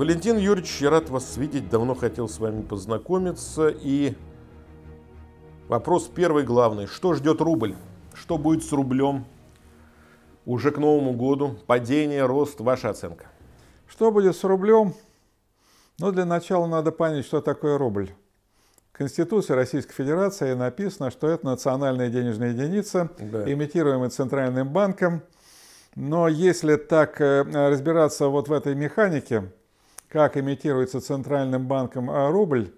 Валентин Юрьевич, я рад вас видеть, давно хотел с вами познакомиться. И вопрос первый главный. Что ждет рубль? Что будет с рублем уже к Новому году? Падение, рост, ваша оценка? Что будет с рублем? Ну, для начала надо понять, что такое рубль. В Конституции Российской Федерации написано, что это национальная денежная единица, да. имитируемая Центральным банком. Но если так э, разбираться вот в этой механике, как имитируется Центральным банком а рубль,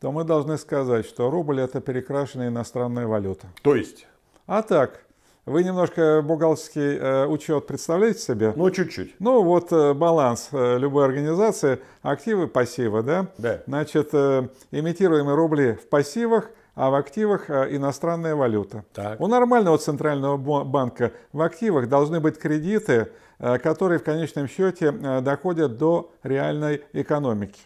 то мы должны сказать, что рубль – это перекрашенная иностранная валюта. То есть? А так, вы немножко бухгалтерский э, учет представляете себе? Ну, чуть-чуть. Ну, вот э, баланс э, любой организации, активы, пассивы, да? Да. Значит, э, имитируемые рубли в пассивах, а в активах э, иностранная валюта. Так. У нормального центрального банка в активах должны быть кредиты, Э, которые в конечном счете э, доходят до реальной экономики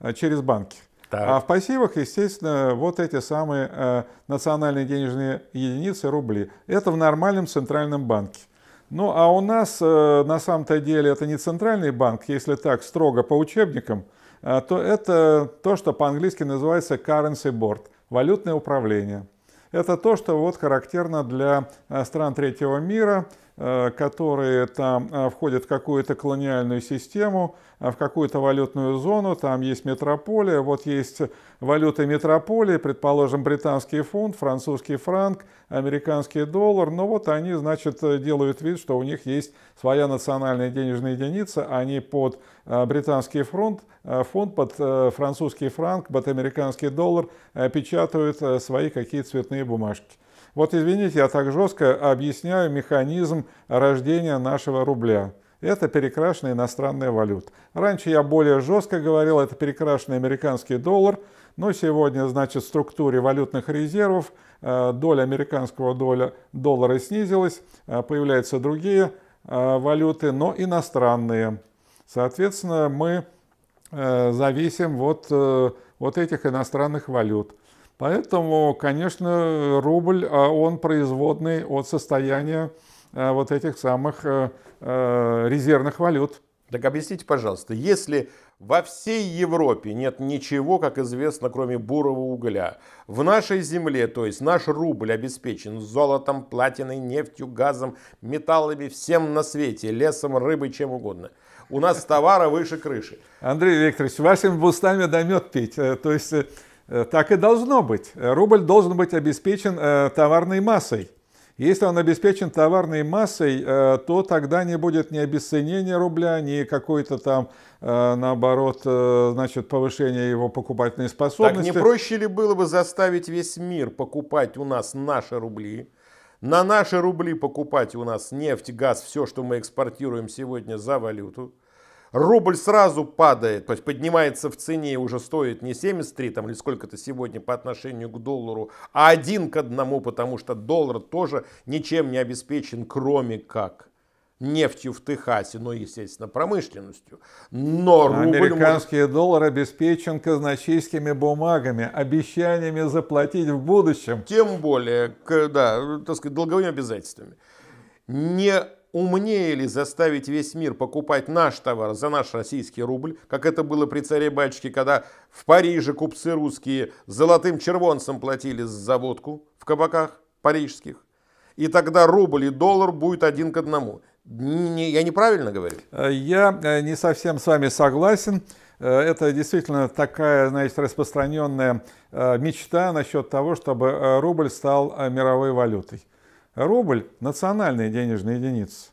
э, через банки. Так. А в пассивах, естественно, вот эти самые национальные денежные единицы, рубли. Это в нормальном центральном банке. Ну, а у нас, на самом-то деле, это не центральный банк, если так строго по учебникам, то это то, что по-английски называется currency board, валютное управление. Это то, что вот характерно для э, стран третьего мира, э, которые там э, входят в какую-то колониальную систему, а в какую-то валютную зону, там есть метрополия, вот есть валюты метрополии, предположим, британский фунт, французский франк, американский доллар, но вот они, значит, делают вид, что у них есть своя национальная денежная единица, они под э, британский фронт, э, фонд, под э, французский франк, под американский доллар печатают свои какие-то цветные бумажки. Вот извините, я так жестко объясняю механизм рождения нашего рубля это перекрашенная иностранная валюта. Раньше я более жестко говорил, это перекрашенный американский доллар, но сегодня, значит, в структуре валютных резервов э, доля американского доля, доллара снизилась, э, появляются другие э, валюты, но иностранные. Соответственно, мы зависим вот от этих иностранных валют. Поэтому, конечно, рубль, а он производный от состояния вот этих самых Э, резервных валют. Так объясните, пожалуйста, если во всей Европе нет ничего, как известно, кроме бурого угля, в нашей земле, то есть наш рубль обеспечен золотом, платиной, нефтью, газом, металлами, всем на свете, лесом, рыбой, чем угодно. У нас товара выше крыши. Андрей Викторович, вашими бустами да пить. Э, то есть э, так и должно быть. Рубль должен быть обеспечен товарной массой. Если он обеспечен товарной массой, э, то тогда не будет ни обесценения рубля, ни какой-то там, э, наоборот, э, значит, повышения его покупательной способности. Так не проще ли было бы заставить весь мир покупать у нас наши рубли, на наши рубли покупать у нас нефть, газ, все, что мы экспортируем сегодня за валюту, рубль сразу падает, то есть поднимается в цене и уже стоит не 73 там, или сколько-то сегодня по отношению к доллару, а один к одному, потому что доллар тоже ничем не обеспечен, кроме как нефтью в Техасе, но, ну, естественно, промышленностью. Но Американский может... доллар обеспечен казначейскими бумагами, обещаниями заплатить в будущем. Тем более, да, так сказать, долговыми обязательствами. Не умнее ли заставить весь мир покупать наш товар за наш российский рубль, как это было при царе батюшке, когда в Париже купцы русские золотым червонцем платили за водку в кабаках парижских? И тогда рубль и доллар будет один к одному. Не, я неправильно говорю? Я э, не совсем с вами согласен. Э, это действительно такая, знаете, распространенная э, мечта насчет того, чтобы рубль стал мировой валютой. Рубль – национальная денежная единица.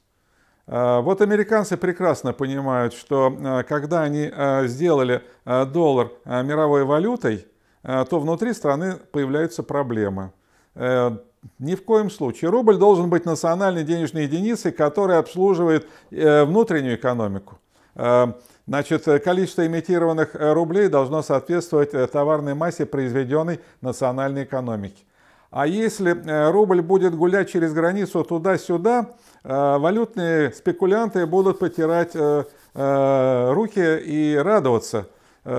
Вот американцы прекрасно понимают, что а, когда они а, сделали а, доллар мировой валютой, то внутри страны появляются проблемы. Э, ни в коем случае. Рубль должен быть национальной денежной единицей, которая обслуживает э, внутреннюю экономику. Э, значит, количество имитированных рублей должно соответствовать товарной массе произведенной национальной экономики. А если э, рубль будет гулять через границу туда-сюда, э, валютные спекулянты будут потирать э, руки и радоваться.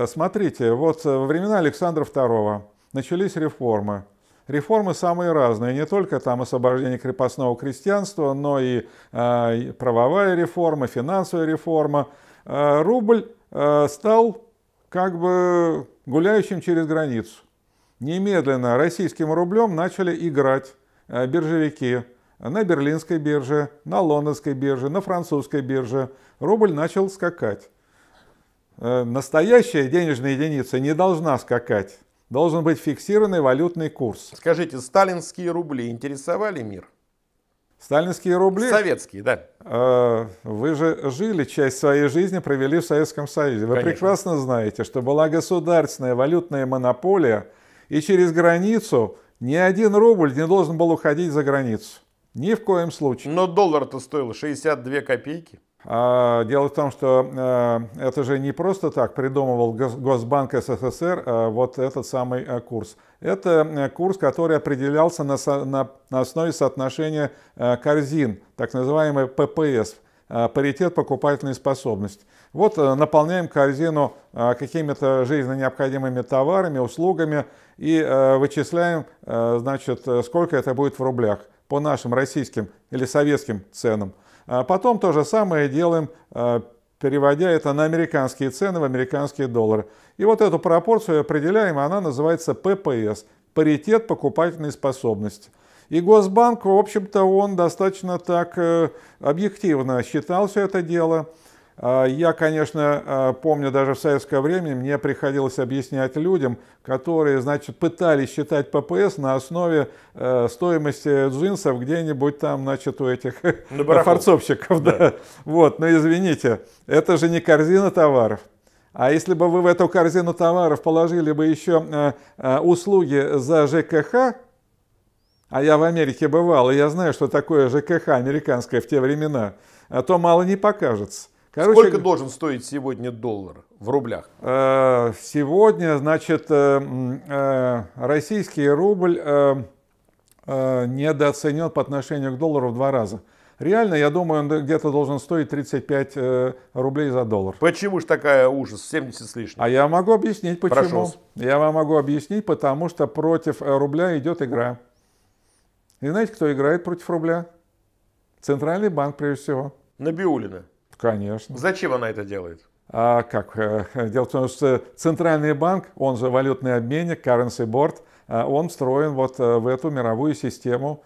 Смотрите, вот во времена Александра II начались реформы. Реформы самые разные, не только там освобождение крепостного крестьянства, но и правовая реформа, финансовая реформа. Рубль стал как бы гуляющим через границу. Немедленно российским рублем начали играть э, биржевики на берлинской бирже, на лондонской бирже, на французской бирже. Рубль начал скакать. Э, настоящая денежная единица не должна скакать. Должен быть фиксированный валютный курс. Скажите, сталинские рубли интересовали мир? Сталинские рубли? Советские, да. Э, вы же жили, часть своей жизни провели в Советском Союзе. Вы Конечно. прекрасно знаете, что была государственная валютная монополия – и через границу ни один рубль не должен был уходить за границу. Ни в коем случае. Но доллар-то стоил 62 копейки. А, дело в том, что а, это же не просто так придумывал Госбанк СССР а, вот этот самый а, курс. Это э, курс, который определялся на, на, на основе соотношения а, корзин, так называемый ППС, а, паритет покупательной способности. Вот э, наполняем корзину э, какими-то жизненно необходимыми товарами, услугами и э, вычисляем, значит, сколько это будет в рублях по нашим российским или советским ценам. А потом то же самое делаем, переводя это на американские цены в американские доллары. И вот эту пропорцию определяем, она называется ППС – паритет покупательной способности. И Госбанк, в общем-то, он достаточно так объективно считал все это дело – а, я, конечно, а, помню, даже в советское время мне приходилось объяснять людям, которые, значит, пытались считать ППС на основе э, стоимости джинсов где-нибудь там, значит, у этих форцовщиков. Да. Да. Вот, но извините, это же не корзина товаров. А если бы вы в эту корзину товаров положили бы еще э, э, услуги за ЖКХ, а я в Америке бывал, и я знаю, что такое ЖКХ американское в те времена, то мало не покажется. Короче, Сколько должен стоить сегодня доллар в рублях? Э, сегодня, значит, э, э, российский рубль недооценен по отношению к доллару в два раза. Реально, я думаю, он где-то должен стоить 35 э, рублей за доллар. Почему же такая ужас? 70 с лишним. А я могу объяснить, почему. Прошу. Я вам могу объяснить, потому что против рубля идет игра. И знаете, кто играет против рубля? Центральный банк, прежде всего. Набиулина. Конечно. Зачем она это делает? А как? Э, дело в том, что центральный банк, он же валютный обменник, currency board, э, он встроен вот э, в эту мировую систему,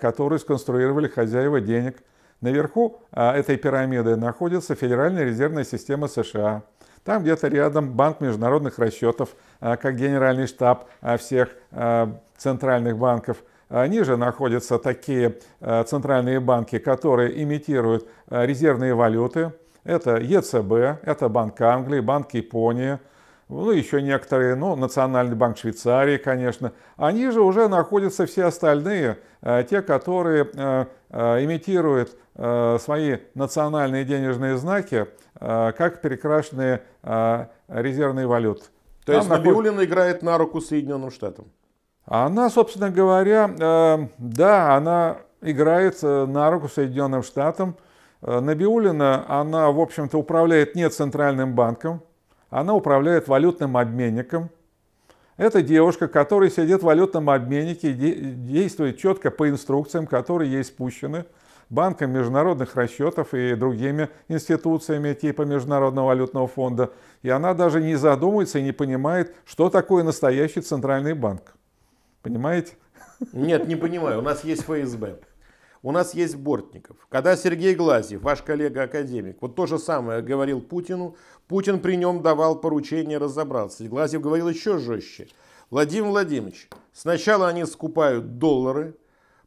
которую сконструировали хозяева денег. Наверху этой пирамиды находится Федеральная резервная система США. Там где-то рядом Банк международных расчетов, как генеральный штаб всех центральных банков – Ниже находятся такие э, центральные банки, которые имитируют э, резервные валюты. Это ЕЦБ, это Банк Англии, Банк Японии, ну, еще некоторые, ну, Национальный банк Швейцарии, конечно. Они же уже находятся все остальные, э, те, которые имитируют свои национальные денежные знаки, как перекрашенные резервные валюты. То Там есть наход... Набиулина играет на руку Соединенным Штатам? Она, собственно говоря, эм, да, она играет на руку Соединенным Штатам. Э, Набиулина, она, в общем-то, управляет не центральным банком, она управляет валютным обменником. Это девушка, которая сидит в валютном обменнике и действует четко по инструкциям, которые ей спущены банком международных расчетов и другими институциями типа Международного валютного фонда. И она даже не задумывается и не понимает, что такое настоящий центральный банк. Понимаете? Нет, не понимаю. У нас есть ФСБ. У нас есть Бортников. Когда Сергей Глазьев, ваш коллега-академик, вот то же самое говорил Путину, Путин при нем давал поручение разобраться. И Глазьев говорил еще жестче. Владимир Владимирович, сначала они скупают доллары,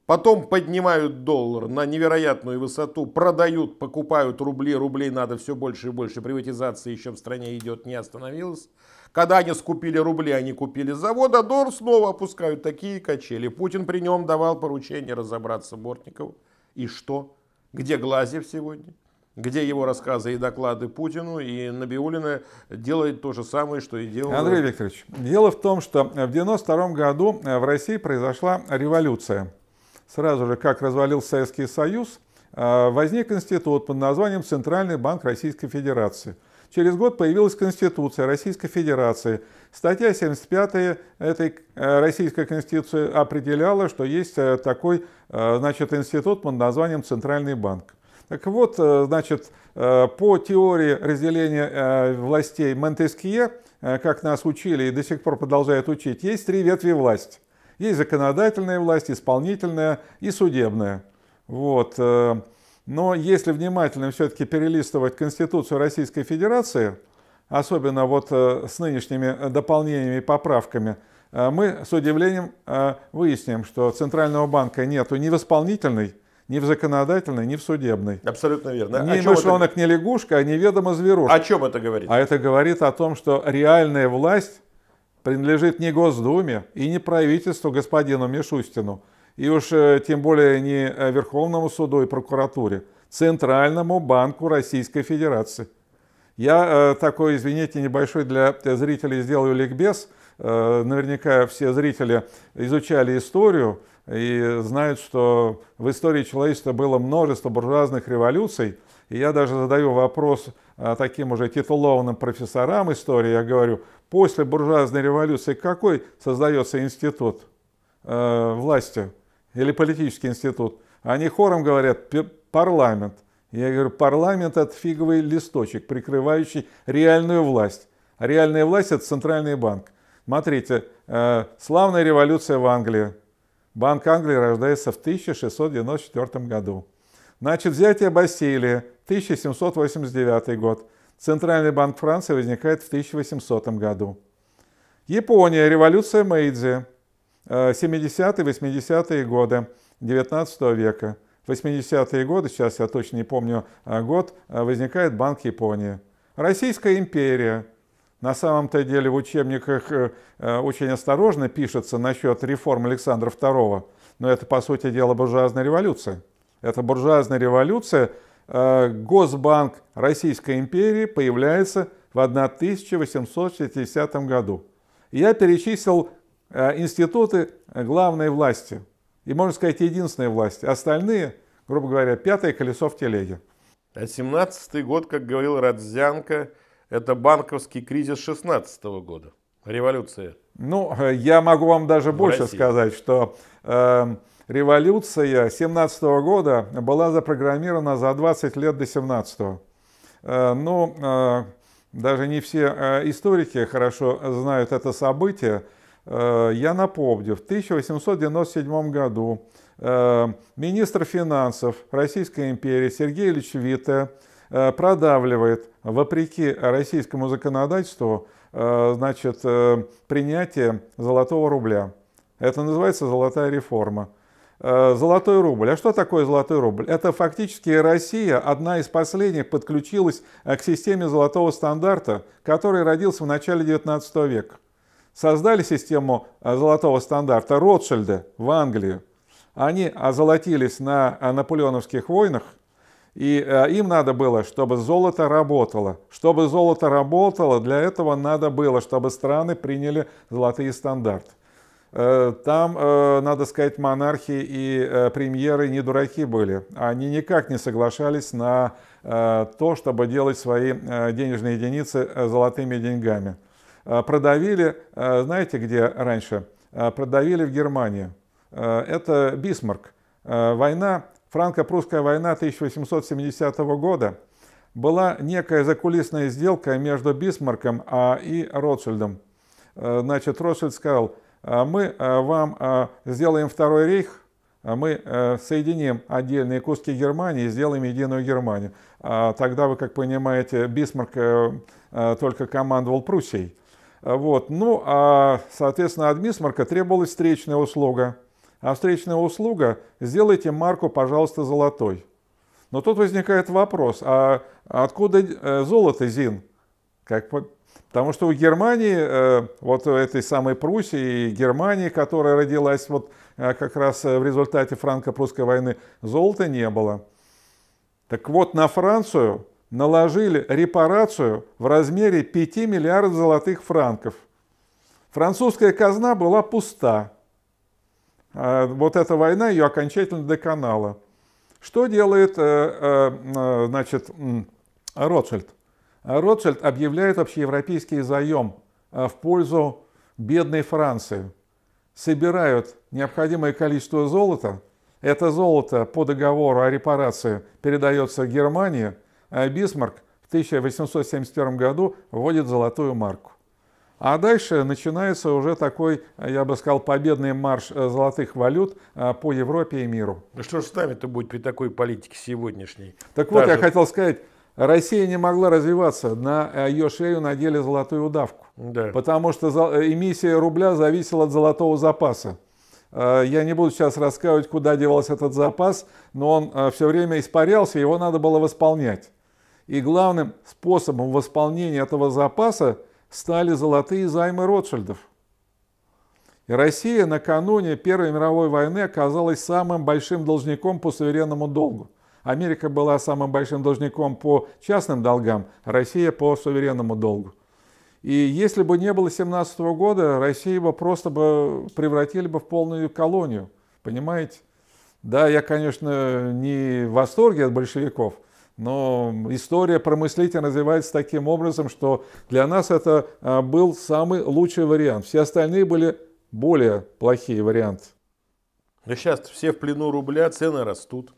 потом поднимают доллар на невероятную высоту, продают, покупают рубли, рублей надо все больше и больше, приватизация еще в стране идет, не остановилась. Когда они скупили рубли, они купили завода, а Дор снова опускают такие качели. Путин при нем давал поручение разобраться Бортникову. И что? Где Глазев сегодня? где его рассказы и доклады Путину, и Набиулина делает то же самое, что и делал... Андрей Викторович, дело в том, что в 92 году э, в России произошла революция. Сразу же, как развалился Советский Союз, э, возник институт под названием Центральный банк Российской Федерации – Через год появилась Конституция Российской Федерации. Статья 75 этой э, Российской Конституции определяла, что есть э, такой э, значит, институт под названием Центральный банк. Так вот, значит, по теории разделения властей Монтескье, как нас учили и до сих пор продолжают учить, есть три ветви власти. Есть законодательная власть, исполнительная и судебная. Вот. Но если внимательно все-таки перелистывать Конституцию Российской Федерации, особенно вот э, с нынешними э, дополнениями и поправками, э, мы с удивлением выясним, что Центрального банка нету ни в исполнительной, ни в законодательной, ни в судебной. Абсолютно верно. Ни о мышонок, это... ни лягушка, а неведомо зверушка. О чем это говорит? А это говорит о том, что реальная власть принадлежит не Госдуме и не правительству господину Мишустину, и уж э, тем более не э, Верховному суду и прокуратуре, Центральному банку Российской Федерации. Я э, такой, извините, небольшой для зрителей сделаю ликбез. Наверняка все зрители изучали историю и знают, что в истории человечества было множество буржуазных революций. И я даже задаю вопрос таким уже титулованным профессорам истории. Я говорю, после буржуазной революции какой создается институт власти? или политический институт, они хором говорят парламент. Я говорю, парламент это фиговый листочек, прикрывающий реальную власть. А реальная власть это центральный банк. Смотрите, э, славная революция в Англии. Банк Англии рождается в 1694 году. Значит, взятие Бастилии, 1789 год. Центральный банк Франции возникает в 1800 году. Япония, революция Мэйдзи, 70-е, э, 80-е годы 19 века. В 80-е годы, сейчас я точно не помню э, год, э, возникает Банк Японии. Российская империя. На самом-то деле в учебниках очень осторожно пишется насчет реформ Александра II, но это, по сути дела, буржуазная революция. Это буржуазная революция, Госбанк Российской империи появляется в 1860 году. Я перечислил Э, институты главной власти. И, можно сказать, единственной власти. Остальные, грубо говоря, пятое колесо в телеге. А 17-й год, как говорил Радзянко, это банковский кризис 16 -го года. Революция. Ну, э, я могу вам даже больше сказать, что э, революция 17 -го года была запрограммирована за 20 лет до 17 -го. Э, ну, э, даже не все э, историки хорошо знают это событие, Э, я напомню, в 1897 году э, министр финансов Российской империи Сергей Ильич Вита э, продавливает, вопреки российскому законодательству, значит, принятие золотого рубля. Это называется «золотая реформа». Золотой рубль. А что такое золотой рубль? Это фактически Россия, одна из последних, подключилась к системе золотого стандарта, который родился в начале 19 века создали систему э, золотого стандарта Ротшильда в Англии. Они озолотились на э, наполеоновских войнах, и э, им надо было, чтобы золото работало. Чтобы золото работало, для этого надо было, чтобы страны приняли золотые стандарты. Там, надо сказать, монархи и премьеры не дураки были. Они никак не соглашались на то, чтобы делать свои денежные единицы золотыми деньгами. Э, продавили, э, знаете, где раньше? Э, продавили в Германии. Это Бисмарк. Война, франко-прусская война 1870 года была некая закулисная сделка между Бисмарком а, и Ротшильдом. Значит, Ротшильд сказал, мы вам сделаем второй рейх, мы соединим отдельные куски Германии и сделаем единую Германию. А, тогда вы, как понимаете, Бисмарк только командовал Пруссией. А, вот. Ну, а, соответственно, от Бисмарка требовалась встречная услуга. А встречная услуга – сделайте марку, пожалуйста, золотой. Но тут возникает вопрос, а откуда э, золото, Зин? Как, потому что у Германии, э, вот этой самой Пруссии и Германии, которая родилась вот э, как раз в результате франко-прусской войны, золота не было. Так вот, на Францию наложили репарацию в размере 5 миллиардов золотых франков. Французская казна была пуста. А, вот эта война ее окончательно доконала. Что делает э, э, э, значит, Ротшильд? Ротшильд объявляет общеевропейский заем а, в пользу бедной Франции. Собирают необходимое количество золота. Это золото по договору о репарации передается Германии – а Бисмарк в 1871 году вводит золотую марку. А дальше начинается уже такой, я бы сказал, победный марш э, золотых валют э, по Европе и миру. Ну что же с нами-то будет при такой политике сегодняшней? Так Даже... вот, я хотел сказать, Россия не могла развиваться, на э, ее шею надели золотую удавку. Да. Потому что эмиссия рубля зависела от золотого запаса. Я не буду сейчас рассказывать, куда девался этот запас, но он все время испарялся, его надо было восполнять и главным способом восполнения этого запаса стали золотые займы Ротшильдов. И Россия накануне Первой мировой войны оказалась самым большим должником по суверенному долгу. Америка была самым большим должником по частным долгам, а Россия по суверенному долгу. И если бы не было 17 -го года, Россию бы просто бы превратили бы в полную колонию, понимаете? Да, я, конечно, не в восторге от большевиков – но история про мыслителя развивается таким образом, что для нас это а, был самый лучший вариант. Все остальные были более плохие варианты. Но сейчас все в плену рубля, цены растут.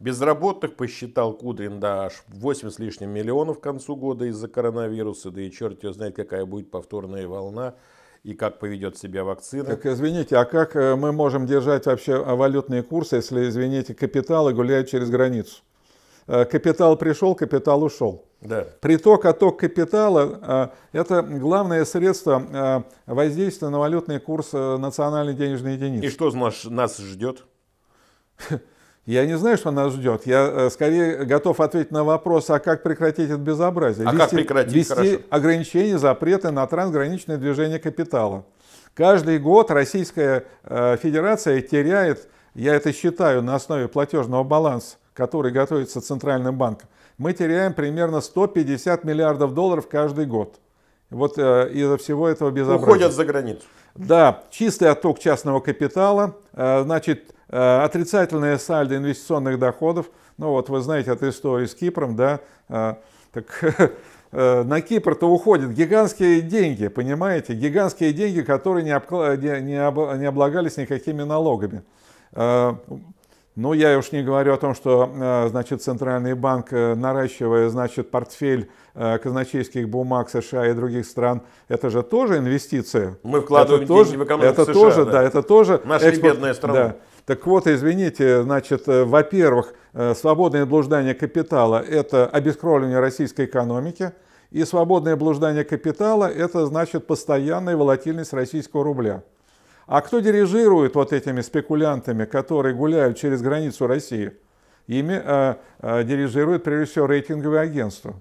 Безработных посчитал Кудрин, да, аж 8 с лишним миллионов к концу года из-за коронавируса, да и черт его знает, какая будет повторная волна и как поведет себя вакцина. Так, извините, а как э, мы можем держать вообще а, валютные курсы, если, извините, капиталы гуляют через границу? Э, капитал пришел, капитал ушел. Да. Приток, отток капитала э, – это главное средство э, воздействия на валютный курс национальной денежной единицы. И что нас нас ждет? Я не знаю, что нас ждет. Я скорее готов ответить на вопрос, а как прекратить это безобразие? А вести, как прекратить? Вести Хорошо. ограничения, запреты на трансграничное движение капитала. Каждый год Российская Федерация теряет, я это считаю на основе платежного баланса, который готовится Центральным банком, мы теряем примерно 150 миллиардов долларов каждый год. Вот э, из-за всего этого безобразия. Уходят за границу. Да, чистый отток частного капитала, э, значит, э, отрицательное сальдо инвестиционных доходов. Ну вот вы знаете от истории с Кипром, да, э, так э, на Кипр-то уходят гигантские деньги, понимаете, гигантские деньги, которые не, обкла... не, не, об... не облагались никакими налогами. Э, ну, я уж не говорю о том, что, э, значит, Центральный банк, э, наращивая, значит, портфель э, казначейских бумаг США и других стран, это же тоже инвестиция. Мы вкладываем это тоже, деньги в экономику это США. Тоже, да. да, это тоже. Наша экспорт, бедная страна. Да. Так вот, извините, значит, во-первых, свободное блуждание капитала – это обескровление российской экономики, и свободное блуждание капитала – это, значит, постоянная волатильность российского рубля. А кто дирижирует вот этими спекулянтами, которые гуляют через границу России? Ими э, э, дирижирует прежде всего рейтинговые агентства.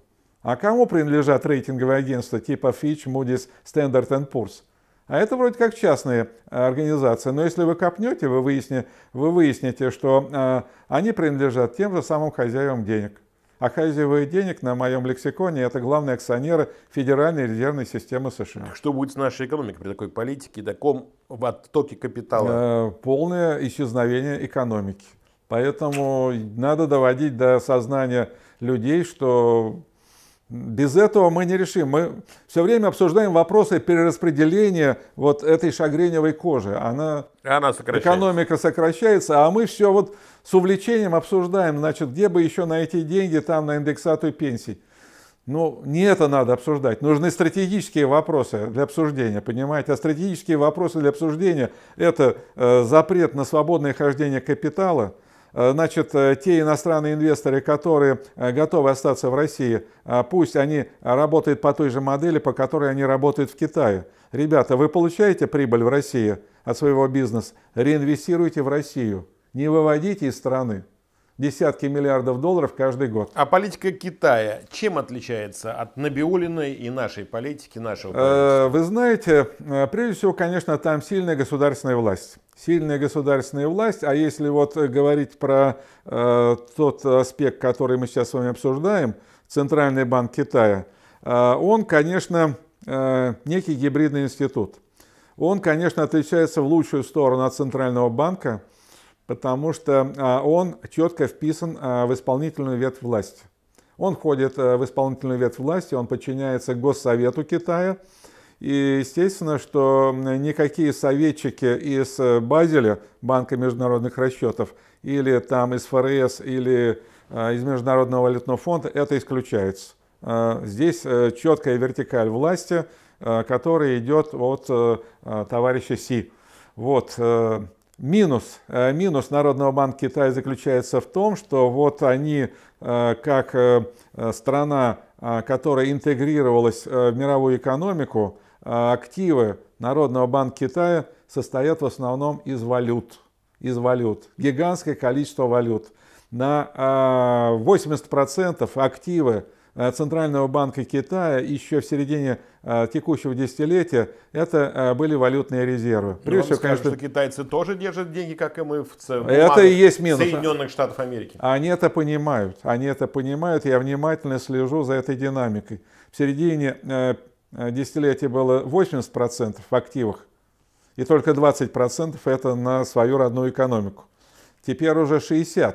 А кому принадлежат рейтинговые агентства типа Fitch, Moody's, Standard Poor's? А это вроде как частные организации. Но если вы копнете, вы, выясни, вы выясните, что э, они принадлежат тем же самым хозяевам денег оказывая денег на моем лексиконе, это главные акционеры Федеральной резервной системы США. Что будет с нашей экономикой при такой политике, таком в оттоке капитала? Э, полное исчезновение экономики. Поэтому надо доводить до сознания людей, что без этого мы не решим. Мы все время обсуждаем вопросы перераспределения вот этой шагреневой кожи. Она, Она сокращается. Экономика сокращается, а мы все вот с увлечением обсуждаем, значит, где бы еще найти деньги там на индексацию пенсий. Ну, не это надо обсуждать. Нужны стратегические вопросы для обсуждения, понимаете? А стратегические вопросы для обсуждения – это э, запрет на свободное хождение капитала, э, Значит, э, те иностранные инвесторы, которые э, готовы остаться в России, э, пусть они работают по той же модели, по которой они работают в Китае. Ребята, вы получаете прибыль в России от своего бизнеса, реинвестируйте в Россию не выводите из страны десятки миллиардов долларов каждый год. А политика Китая чем отличается от Набиулиной и нашей политики, нашего э, правительства? Вы знаете, э, прежде всего, конечно, там сильная государственная власть. Сильная государственная власть, а если вот говорить про э, тот аспект, который мы сейчас с вами обсуждаем, Центральный банк Китая, э, он, конечно, э, некий гибридный институт. Он, конечно, отличается в лучшую сторону от Центрального банка – потому что а, он четко вписан а, в исполнительную ветвь власти. Он входит а, в исполнительную ветвь власти, он подчиняется Госсовету Китая. И естественно, что никакие советчики из э, Базеля, Банка международных расчетов, или там из ФРС, или из Международного валютного фонда, это исключается. Здесь э, четкая вертикаль власти, э, которая идет от товарища Си. Вот. Минус, э, минус Народного банка Китая заключается в том, что вот они, э, как э, страна, которая интегрировалась в мировую экономику, активы Народного банка Китая состоят в основном из валют. Из валют. Гигантское количество валют. На 80% активы Э, Центрального банка Китая еще в середине э, текущего десятилетия, это э, были валютные резервы. Ну, Прежде всего, скажу, конечно, что китайцы тоже держат деньги, как и мы в Это и есть минус. Соединенных Штатов Америки. Они это понимают. Они это понимают. Я внимательно слежу за этой динамикой. В середине десятилетия было 80% в активах, и только 20% это на свою родную экономику. Теперь уже 60%.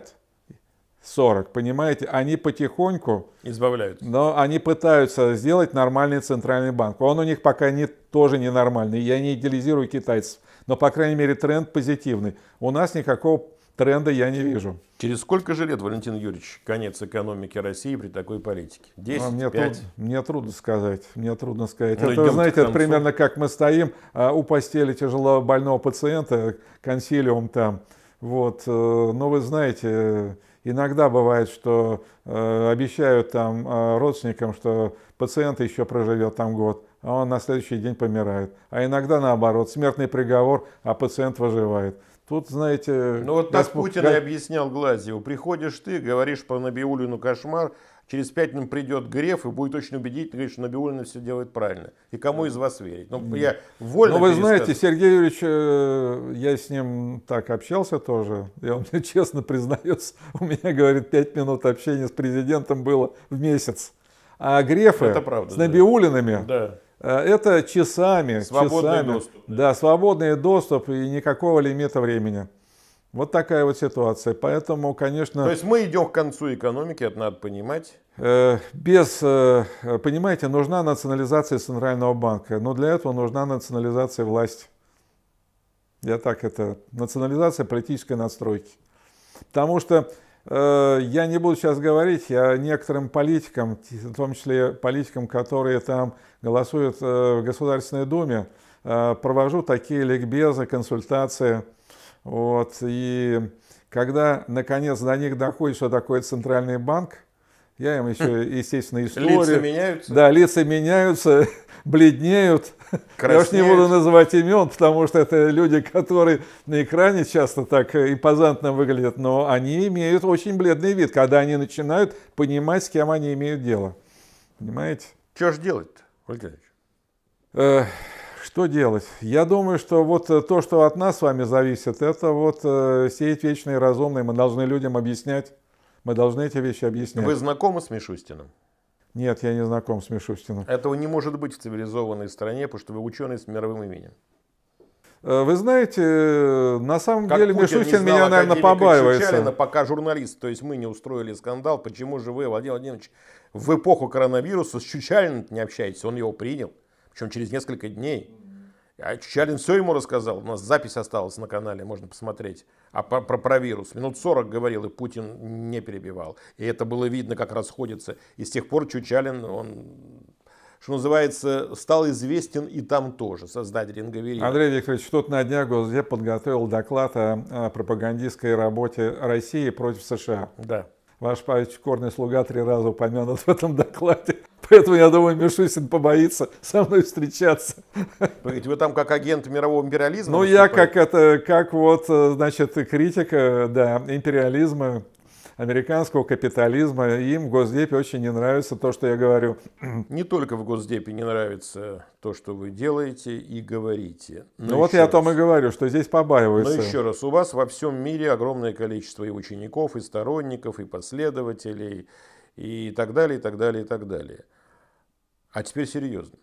40, понимаете? Они потихоньку... Избавляются. Но они пытаются сделать нормальный центральный банк. Он у них пока не, тоже не нормальный. Я не идеализирую китайцев. Но, по крайней мере, тренд позитивный. У нас никакого тренда я не вижу. Через сколько же лет, Валентин Юрьевич, конец экономики России при такой политике? 10, а мне, 5? Труд, мне трудно сказать. Мне трудно сказать. Ну, это, знаете, это примерно как мы стоим а, у постели тяжело больного пациента, консилиум там. Вот. Э, но ну, вы знаете, Иногда бывает, что э, обещают там э, родственникам, что пациент еще проживет там год, а он на следующий день помирает. А иногда наоборот, смертный приговор, а пациент выживает. Тут, знаете... Ну вот так Путин и объяснял Глазьеву. Приходишь ты, говоришь по Набиулину кошмар, через пять минут придет Греф и будет очень убедительно говорить, что Набиулина все делает правильно. И кому из вас верить? Ну, я вольно Ну, вы знаете, Сергей Юрьевич, э, я с ним так общался тоже, и он мне честно признается, у меня, говорит, пять минут общения с президентом было в месяц. А Грефы это правда, с Набиулинами... Да. Э, это часами, свободный часами, доступ, да. да, свободный доступ и никакого лимита времени. Вот такая вот ситуация. Поэтому, конечно... То есть мы идем к концу экономики, это надо понимать. Э, без, э, понимаете, нужна национализация Центрального банка, но для этого нужна национализация власти. Я так это, национализация политической настройки. Потому что э, я не буду сейчас говорить, я некоторым политикам, в том числе политикам, которые там голосуют в Государственной Думе, провожу такие ликбезы, консультации, вот, и когда, наконец, до них доходит, что такое центральный банк, я им еще, хм. естественно, историю... Лица меняются? Да, лица меняются, бледнеют. Краснеют. Я уж не буду называть имен, потому что это люди, которые на экране часто так э, импозантно выглядят, но они имеют очень бледный вид, когда они начинают понимать, с кем они имеют дело. Понимаете? Что же делать-то, Валерий Ильич? Что делать? Я думаю, что вот э, то, что от нас с вами зависит, это вот э, сеять вечные разумные. Мы должны людям объяснять. Мы должны эти вещи объяснять. Вы знакомы с Мишустиным? Нет, я не знаком с Мишустиным. Этого не может быть в цивилизованной стране, потому что вы ученый с мировым именем. Э, вы знаете, на самом как деле Путин Мишустин знал, меня, наверное, побаивается. Чичалина, пока журналист, то есть мы не устроили скандал, почему же вы, Владимир Владимирович, в эпоху коронавируса с Чучалиным не общаетесь? Он его принял, причем через несколько дней. А Чичалин все ему рассказал. У нас запись осталась на канале, можно посмотреть. А про, про, про вирус. Минут 40 говорил, и Путин не перебивал. И это было видно, как расходится. И с тех пор Чучалин, он, что называется, стал известен и там тоже, создатель Ингаверина. Андрей Викторович, тут на днях Госдеп подготовил доклад о, о пропагандистской работе России против США. Да. Ваш корный слуга три раза упомянут в этом докладе. Поэтому, я думаю, Мишусин побоится со мной встречаться. Ну, ведь вы там как агент мирового империализма? Ну, выступаете? я как это, как вот, э, значит, критика, да, империализма, американского капитализма. Им в Госдепе очень не нравится то, что я говорю. Не только в Госдепе не нравится то, что вы делаете и говорите. Но ну, ну вот я раз. о том и говорю, что здесь побаиваются. Но ну, еще раз, у вас во всем мире огромное количество и учеников, и сторонников, и последователей, и так далее, и так далее, и так далее. А теперь серьезно.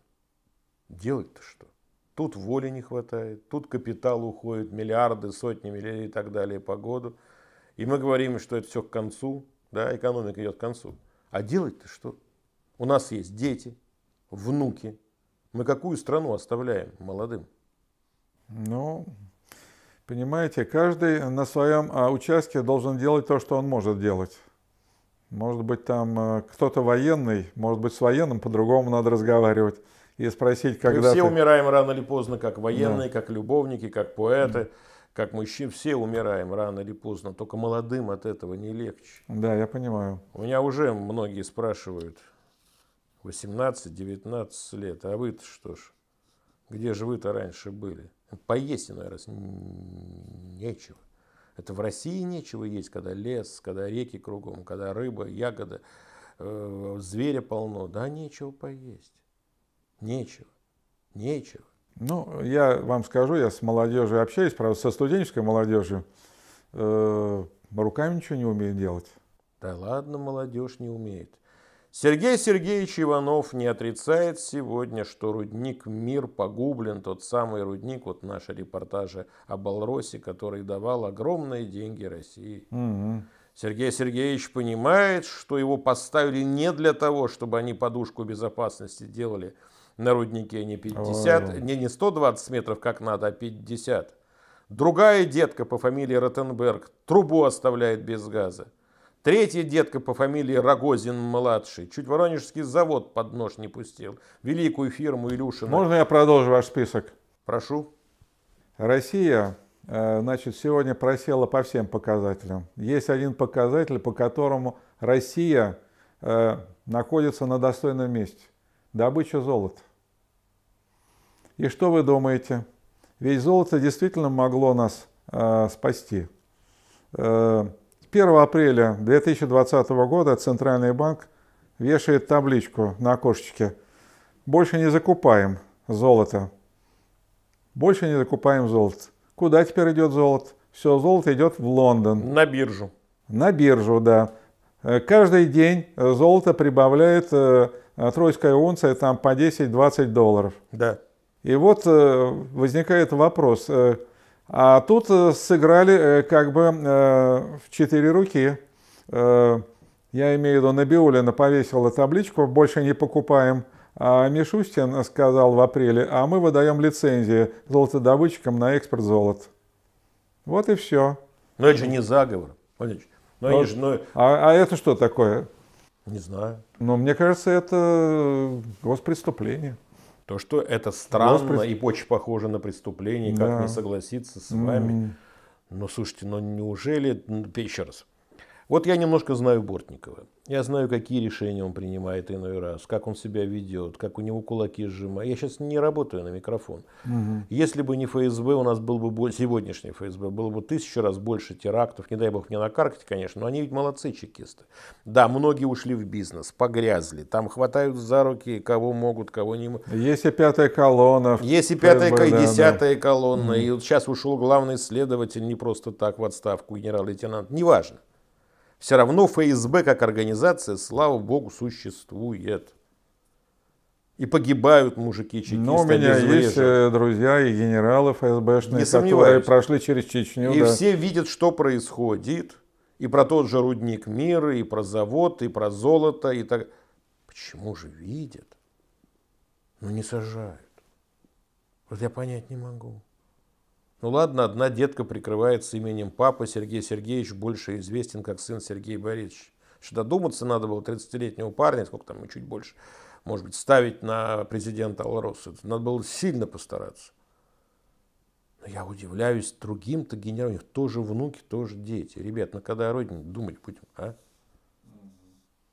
Делать-то что? Тут воли не хватает, тут капитал уходит, миллиарды, сотни миллиардов и так далее по году. И мы говорим, что это все к концу, да, экономика идет к концу. А делать-то что? У нас есть дети, внуки. Мы какую страну оставляем молодым? Ну, понимаете, каждый на своем а, участке должен делать то, что он может делать. Может быть, там э, кто-то военный, может быть, с военным по-другому надо разговаривать и спросить, ну когда. Мы все ты... умираем рано или поздно, как военные, да. как любовники, как поэты, да. как мужчины. Все умираем рано или поздно, только молодым от этого не легче. Да, я понимаю. У меня уже многие спрашивают, 18-19 лет, а вы-то что ж, где же вы-то раньше были? Поесть наверное, нечего. Это в России нечего есть, когда лес, когда реки кругом, когда рыба, ягоды, э, зверя полно. Да, нечего поесть. Нечего. Нечего. Ну, я вам скажу, я с молодежью общаюсь, правда, со студенческой молодежью. Э, руками ничего не умею делать. Да ладно, молодежь не умеет. Сергей Сергеевич Иванов не отрицает сегодня, что рудник «Мир» погублен, тот самый рудник, вот наши репортажи об Алросе, который давал огромные деньги России. Угу. Сергей Сергеевич понимает, что его поставили не для того, чтобы они подушку безопасности делали на руднике не 50, Ой. не, не 120 метров, как надо, а 50. Другая детка по фамилии Ротенберг трубу оставляет без газа. Третья детка по фамилии Рогозин-младший. Чуть Воронежский завод под нож не пустил. Великую фирму Илюшина. Можно я продолжу ваш список? Прошу. Россия, э, значит, сегодня просела по всем показателям. Есть один показатель, по которому Россия э, находится на достойном месте. Добыча золота. И что вы думаете? Ведь золото действительно могло нас э, спасти. Э, 1 апреля 2020 года Центральный банк вешает табличку на окошечке «Больше не закупаем золото». Больше не закупаем золото. Куда теперь идет золото? Все золото идет в Лондон. На биржу. На биржу, да. Э, каждый день золото прибавляет э, тройская унция там по 10-20 долларов. Да. И вот э, возникает вопрос – а тут э, сыграли э, как бы э, в четыре руки. Я имею в виду, Набиулина повесила табличку «Больше не покупаем». А Мишустин сказал в апреле, а мы выдаем лицензии золотодобытчикам на экспорт золота. Вот и все. Но это же не заговор. Но ну, же, но... а, а это что такое? Не знаю. Но ну, мне кажется, это госпреступление. То, что это странно Господи. и очень похоже на преступление, да. как не согласиться с вами. Mm. Но слушайте, но неужели, еще раз, вот я немножко знаю Бортникова. Я знаю, какие решения он принимает иной раз, как он себя ведет, как у него кулаки сжимают. Я сейчас не работаю на микрофон. Угу. Если бы не ФСБ, у нас был бы больше, сегодняшний ФСБ, было бы тысячу раз больше терактов. Не дай бог мне накаркать, конечно, но они ведь молодцы чекисты. Да, многие ушли в бизнес, погрязли, там хватают за руки, кого могут, кого не могут. Есть и пятая колонна. Есть и пятая, ФСБ, и десятая да, колонна. Угу. И вот сейчас ушел главный следователь не просто так в отставку, генерал-лейтенант. Неважно. Все равно ФСБ как организация, слава богу, существует. И погибают мужики-чекисты. Но у меня есть э, друзья и генералы ФСБшные, которые прошли через Чечню. И да. все видят, что происходит. И про тот же рудник мира, и про завод, и про золото. И так... Почему же видят? Ну не сажают. Вот я понять не могу. Ну ладно, одна детка прикрывается именем папы, Сергей Сергеевич больше известен как сын Сергея Борисович. Что додуматься надо было 30-летнего парня, сколько там, чуть больше, может быть, ставить на президента Алроса. Надо было сильно постараться. Но я удивляюсь другим-то гениальным. У них тоже внуки, тоже дети. Ребят, ну когда о родине думать будем, а?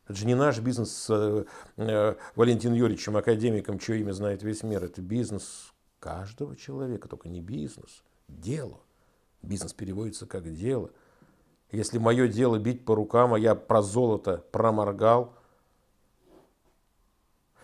Это же не наш бизнес с э, э, Валентином Юрьевичем, академиком, чье имя знает весь мир. Это бизнес каждого человека, только не бизнес делу. Бизнес переводится как дело. Если мое дело бить по рукам, а я про золото проморгал.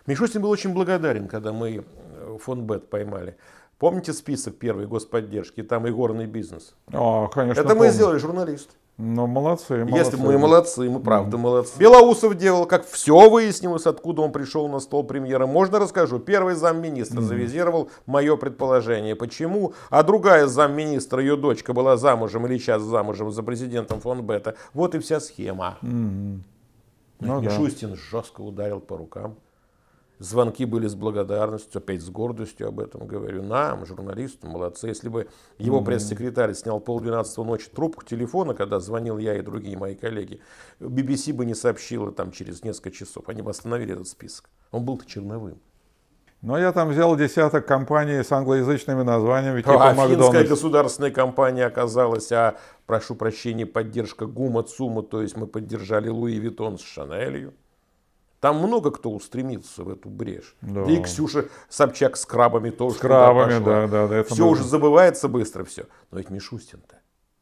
Мишустин был очень благодарен, когда мы э, фонд Бет поймали. Помните список первой господдержки? Там и горный бизнес. А, конечно, Это мы сделали, журналист. Ну, молодцы, молодцы. Если мы молодцы, мы правда mm. молодцы. Белоусов делал, как все выяснилось, откуда он пришел на стол премьера. Можно расскажу? Первый замминистра mm. завизировал мое предположение. Почему? А другая замминистра, ее дочка, была замужем или сейчас замужем за президентом фон Бета. Вот и вся схема. Mm. Ну, Мишустин ну да. жестко ударил по рукам. Звонки были с благодарностью, опять с гордостью об этом говорю. Нам, журналистам, молодцы. Если бы его пресс-секретарь снял полдвенадцатого ночи трубку телефона, когда звонил я и другие мои коллеги, BBC бы не сообщила там через несколько часов. Они бы остановили этот список. Он был-то черновым. Но я там взял десяток компаний с англоязычными названиями, типа а, Макдональдс. финская государственная компания оказалась, а, прошу прощения, поддержка Гума Цума, то есть мы поддержали Луи Витон с Шанелью. Там много кто устремился в эту брешь. Да. И Ксюша Собчак с крабами тоже. С крабами, пошла. да, да, да. Это все нужно. уже забывается быстро все. Но ведь Мишустин-то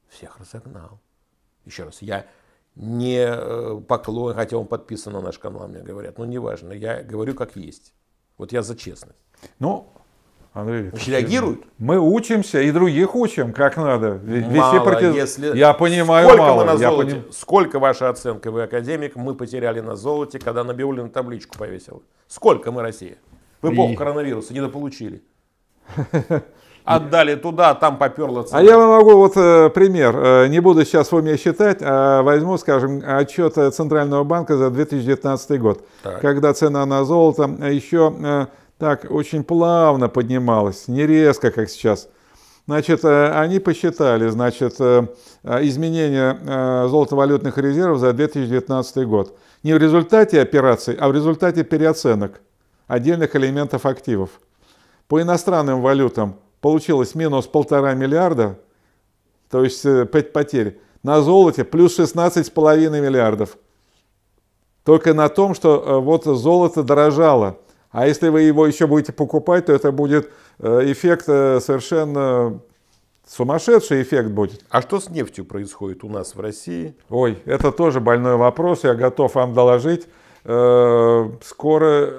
всех разогнал. Еще раз, я не э, поклон, хотя он подписан на наш канал, мне говорят. Ну, неважно, я говорю как есть. Вот я за честность. Ну, Андрей Викторович, реагируют. Мы учимся и других учим, как надо. Вести мало, партиз... если... Я понимаю, сколько мало. Мы на я золоте, поним... Сколько ваша оценка, вы академик, мы потеряли на золоте, когда Набиулина табличку повесила? Сколько мы, Россия? В эпоху и... коронавируса недополучили. Отдали туда, там поперло цена. А я вам могу вот э, пример. Э, не буду сейчас у меня считать, а возьму, скажем, отчет э, Центрального банка за 2019 год, так. когда цена на золото а еще так очень плавно поднималась, не резко, как сейчас. Значит, э, они посчитали, значит, э, э, изменение золотовалютных резервов за 2019 год. Не в результате операций, а в результате переоценок отдельных элементов активов. По иностранным валютам получилось минус полтора миллиарда, то есть 5 потерь. На золоте плюс 16,5 миллиардов. Только на том, что вот золото дорожало – а если вы его еще будете покупать, то это будет э, эффект э, совершенно сумасшедший эффект будет. А что с нефтью происходит у нас в России? Ой, это тоже больной вопрос, я готов вам доложить. Э, скоро,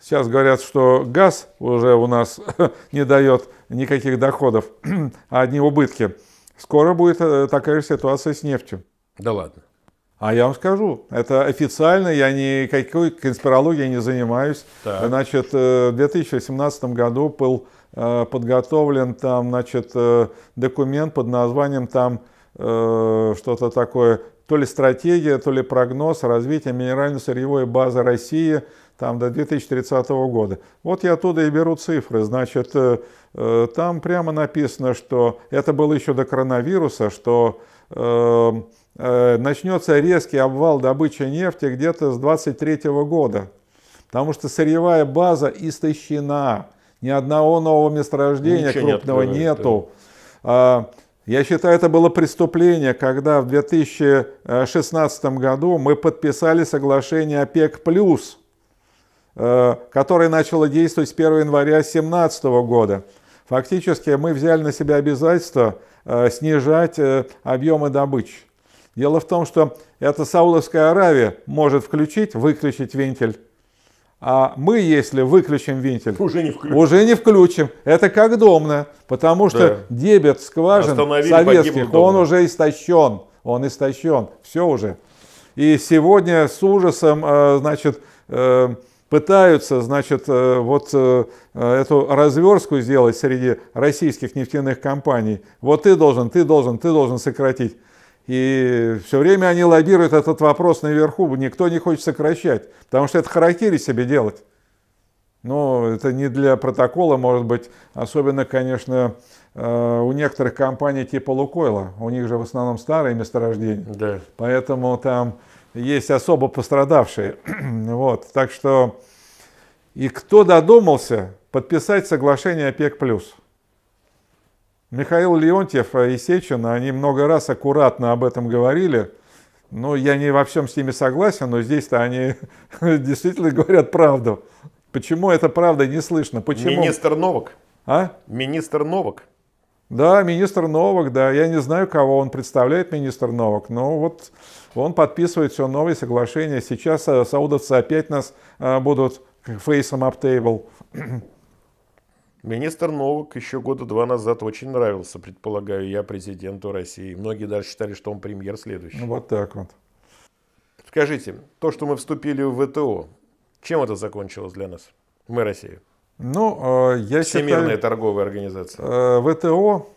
сейчас говорят, что газ уже у нас не дает никаких доходов, а одни убытки. Скоро будет такая же ситуация с нефтью. Да ладно. А я вам скажу, это официально, я никакой конспирологией не занимаюсь. Так. Значит, э, в 2018 году был э, подготовлен там, значит, э, документ под названием там что-то такое, то ли стратегия, то ли прогноз развития минерально-сырьевой базы России там до 2030 года. Вот я оттуда и беру цифры. Значит, там прямо написано, что это было еще до коронавируса, что Э, начнется резкий обвал добычи нефти где-то с 23 года, потому что сырьевая база истощена, ни одного нового месторождения Ничего крупного не нету. Да. А, я считаю, это было преступление, когда в 2016 году мы подписали соглашение ОПЕК+, э, которое начало действовать с 1 января 2017 года. Фактически мы взяли на себя обязательство э, снижать объемы добычи. Дело в том, что эта Саудовская Аравия может включить, выключить вентиль. А мы, если выключим вентиль, уже не включим. Уже не включим. Это как домно, потому что да. дебет скважин Остановили, советских, он домно. уже истощен. Он истощен. Все уже. И сегодня с ужасом, э, значит, э, пытаются, значит, э, вот эту разверстку сделать среди российских нефтяных компаний. Вот ты должен, ты должен, ты должен сократить. И все время они лоббируют этот вопрос наверху, никто не хочет сокращать, потому что это харакири себе делать. Но это не для протокола, может быть, особенно, конечно, э, у некоторых компаний типа Лукойла, у них же в основном старые месторождения, да. поэтому там есть особо пострадавшие. вот, так что и кто додумался подписать соглашение ОПЕК+. плюс? Михаил Леонтьев и Сечин, они много раз аккуратно об этом говорили. Ну, я не во всем с ними согласен, но здесь-то они действительно говорят правду. Почему это правда не слышно? Почему? Министр Новок, А? Министр Новок. Да, министр Новок, да. Я не знаю, кого он представляет, министр Новок. но вот он подписывает все новые соглашения. Сейчас э, саудовцы опять нас э, будут фейсом аптейбл. Министр Новак еще года два назад очень нравился, предполагаю я, президенту России. Многие даже считали, что он премьер следующий. Ну, вот так вот. Скажите, то, что мы вступили в ВТО, чем это закончилось для нас? Мы Россия. Ну, э, я Всемирная считаю... Всемирная торговая организация. Э, ВТО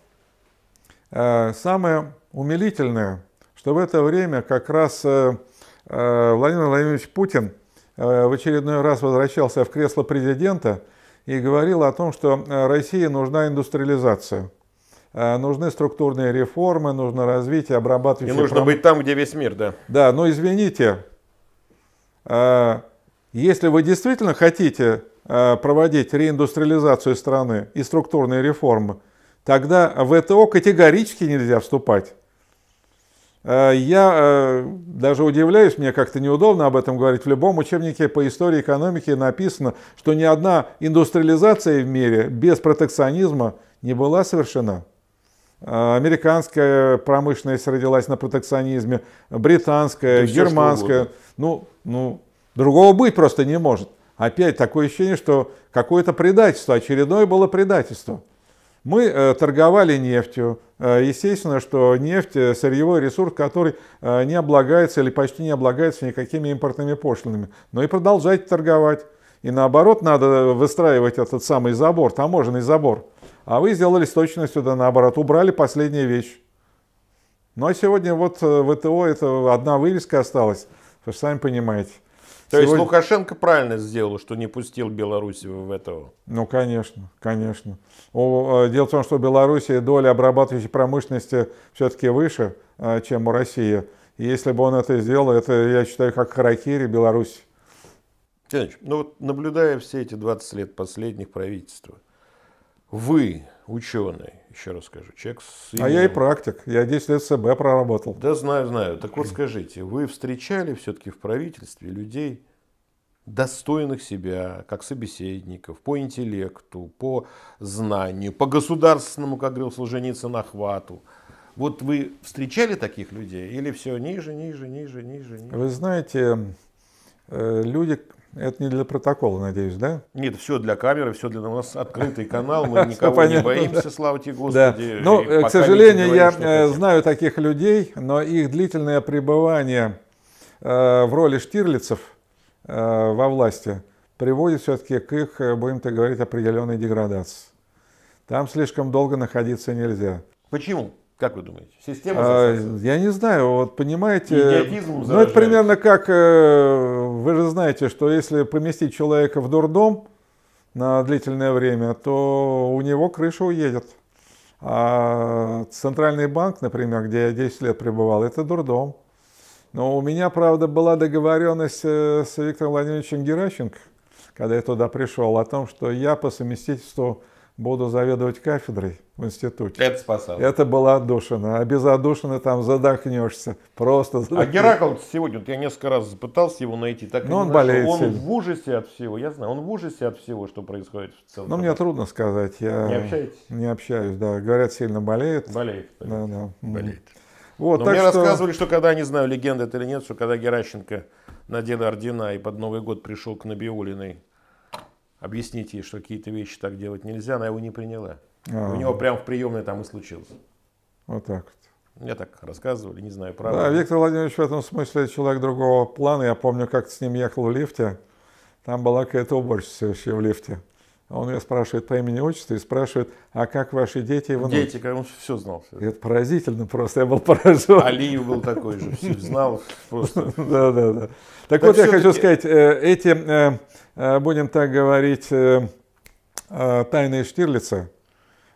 э, самое умилительное, что в это время как раз Владимир Владимирович Путин в очередной раз возвращался в кресло президента – и говорил о том, что э, России нужна индустриализация. Э, нужны структурные реформы, нужно развитие обрабатывать. И нужно быть там, где весь мир, да. Да, но извините, э, если вы действительно хотите проводить реиндустриализацию страны и структурные реформы, тогда в ВТО категорически нельзя вступать. Э, я э, даже удивляюсь, мне как-то неудобно об этом говорить. В любом учебнике по истории экономики написано, что ни одна индустриализация в мире без протекционизма не была совершена. Э, американская промышленность родилась на протекционизме, британская, да германская. ну, ну, другого быть просто не может. Опять такое ощущение, что какое-то предательство, очередное было предательство. Мы торговали нефтью, Э, естественно, что нефть э, – сырьевой ресурс, который э, не облагается или почти не облагается никакими импортными пошлинами. Но и продолжать торговать. И наоборот, надо выстраивать этот самый забор, таможенный забор. А вы сделали с точностью да наоборот, убрали последнюю вещь. Ну а сегодня вот в ВТО – это одна вывеска осталась, вы же сами понимаете. То Сегодня... есть Лукашенко правильно сделал, что не пустил Беларусь в этого? Ну, конечно, конечно. Дело в том, что в Беларуси доля обрабатывающей промышленности все-таки выше, а, чем у России. И если бы он это сделал, это, я считаю, как харакири Беларусь. Тенич, ну вот наблюдая все эти 20 лет последних правительства, вы, ученый, еще раз скажу, человек с именем... А я и практик, я 10 лет СБ проработал. Да, знаю, знаю. Так вот скажите, вы встречали все-таки в правительстве людей, достойных себя, как собеседников, по интеллекту, по знанию, по государственному, как говорил Солженицын, охвату? Вот вы встречали таких людей или все ниже, ниже, ниже, ниже? ниже? Вы знаете, э, люди это не для протокола, надеюсь, да? Нет, все для камеры, все для у нас открытый канал, мы никого не боимся, слава тебе Господи. Да. Ну, э, к сожалению, я э, знаю таких людей, но их длительное пребывание э, в роли штирлицев во власти приводит все-таки к их, будем так говорить, определенной деградации. Там слишком долго находиться нельзя. Почему? Как вы думаете? Система? я не знаю, вот понимаете. Идиотизм заражает. Ну, это примерно как вы же знаете, что если поместить человека в дурдом на длительное время, то у него крыша уедет. А Центральный банк, например, где я 10 лет пребывал, это дурдом. Но у меня, правда, была договоренность э, с Виктором Владимировичем Геращенко, когда я туда пришел, о том, что я по совместительству буду заведовать кафедрой в институте. Это спасало. Это была отдушина. А без отдушины там задохнешься. Просто а задохнешься. А Геракл сегодня, вот я несколько раз пытался его найти. Так Но ну, он нашел. болеет Он сильно. в ужасе от всего. Я знаю, он в ужасе от всего, что происходит в целом. Ну, мне трудно сказать. Я не общаетесь? Не общаюсь, да. Говорят, сильно болеет. Болеет. Болеет. Да, да. болеет. Вот, Но так мне что... рассказывали, что когда, не знаю, легенда это или нет, что когда Геращенко надел ордена и под Новый год пришел к Набиулиной объяснить ей, что какие-то вещи так делать нельзя, она его не приняла. А-а-а. У а. него прям в приемной там и случилось. Вот так вот. Мне так рассказывали, не знаю, правда. Да, Виктор Владимирович в этом смысле человек другого плана. Я помню, как с ним ехал в лифте. Там была какая-то уборщица вообще в лифте. Он меня спрашивает по имени и отчеству и спрашивает, а как ваши дети и Дети, как он все знал. Все. Это поразительно просто, я был поражен. Алиев был такой же, все знал просто. Да, да, да. Так вот, я хочу сказать, э, эти, э, э, будем так говорить, тайные Штирлица,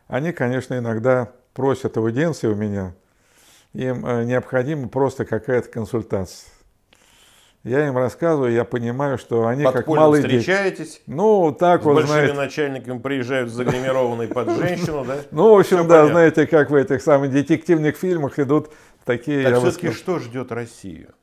они, конечно, иногда просят аудиенции у меня, им необходима просто какая-то консультация. Я им рассказываю, я понимаю, что они Подпольно как малые встречаетесь? Ну, так с вот, большими знаете... начальниками приезжают загримированные под женщину, да? Ну, в общем, да, знаете, как в этих самых детективных фильмах идут такие... Так все-таки что ждет Россию?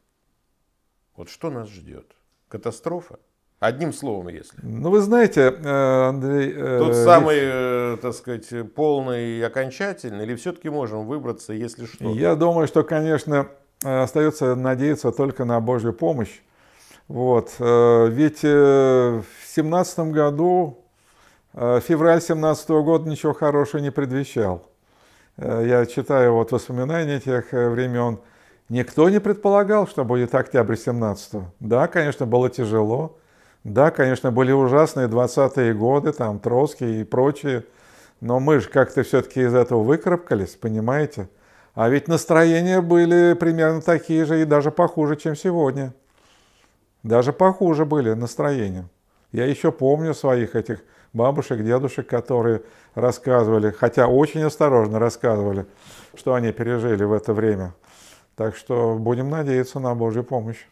Вот что нас ждет? Катастрофа? Одним словом, если. Ну, вы знаете, э, Андрей... Э, Тут самый, э, так сказать, полный и окончательный, или все-таки можем выбраться, если что? Я думаю, что, конечно, Э, остается надеяться только на Божью помощь. Вот. Э, ведь э, в семнадцатом году, февраль семнадцатого года ничего хорошего не предвещал. Я читаю вот воспоминания тех времен. Никто не предполагал, что будет октябрь 17 -го. Да, конечно, было тяжело. Да, конечно, были ужасные 20-е годы, там, Троцкий и прочие. Но мы же как-то все-таки из этого выкарабкались, понимаете? А ведь настроения были примерно такие же и даже похуже, чем сегодня. Даже похуже были настроения. Я еще помню своих этих бабушек, дедушек, которые рассказывали, хотя очень осторожно рассказывали, что они пережили в это время. Так что будем надеяться на Божью помощь.